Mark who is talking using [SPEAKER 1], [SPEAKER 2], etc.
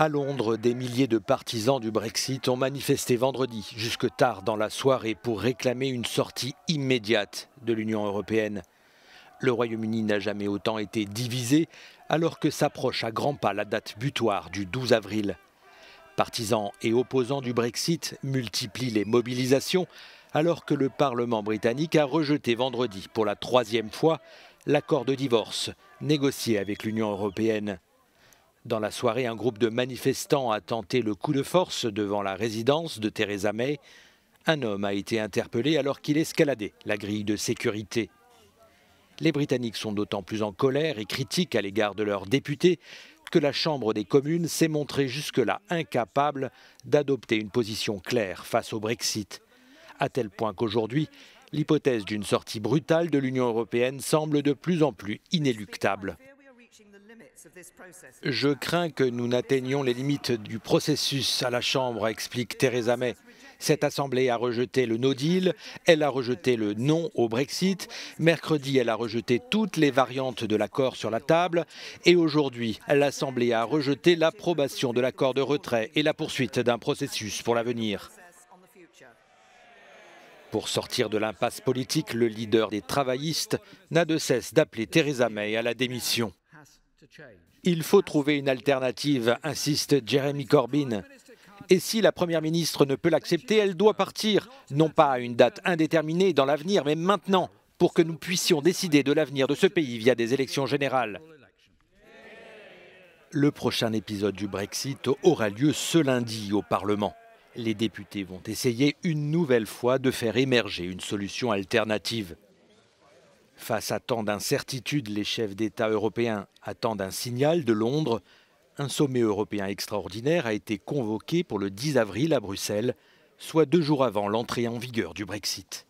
[SPEAKER 1] À Londres, des milliers de partisans du Brexit ont manifesté vendredi jusque tard dans la soirée pour réclamer une sortie immédiate de l'Union européenne. Le Royaume-Uni n'a jamais autant été divisé alors que s'approche à grands pas la date butoir du 12 avril. Partisans et opposants du Brexit multiplient les mobilisations alors que le Parlement britannique a rejeté vendredi pour la troisième fois l'accord de divorce négocié avec l'Union européenne. Dans la soirée, un groupe de manifestants a tenté le coup de force devant la résidence de Theresa May. Un homme a été interpellé alors qu'il escaladait la grille de sécurité. Les Britanniques sont d'autant plus en colère et critiques à l'égard de leurs députés que la Chambre des communes s'est montrée jusque-là incapable d'adopter une position claire face au Brexit, à tel point qu'aujourd'hui, l'hypothèse d'une sortie brutale de l'Union européenne semble de plus en plus inéluctable. Je crains que nous n'atteignions les limites du processus à la Chambre, explique Theresa May. Cette Assemblée a rejeté le no deal, elle a rejeté le non au Brexit, mercredi elle a rejeté toutes les variantes de l'accord sur la table, et aujourd'hui l'Assemblée a rejeté l'approbation de l'accord de retrait et la poursuite d'un processus pour l'avenir. Pour sortir de l'impasse politique, le leader des travaillistes n'a de cesse d'appeler Theresa May à la démission. Il faut trouver une alternative, insiste Jeremy Corbyn. Et si la Première ministre ne peut l'accepter, elle doit partir, non pas à une date indéterminée dans l'avenir, mais maintenant, pour que nous puissions décider de l'avenir de ce pays via des élections générales. Le prochain épisode du Brexit aura lieu ce lundi au Parlement. Les députés vont essayer une nouvelle fois de faire émerger une solution alternative. Face à tant d'incertitudes, les chefs d'État européens attendent un signal de Londres. Un sommet européen extraordinaire a été convoqué pour le 10 avril à Bruxelles, soit deux jours avant l'entrée en vigueur du Brexit.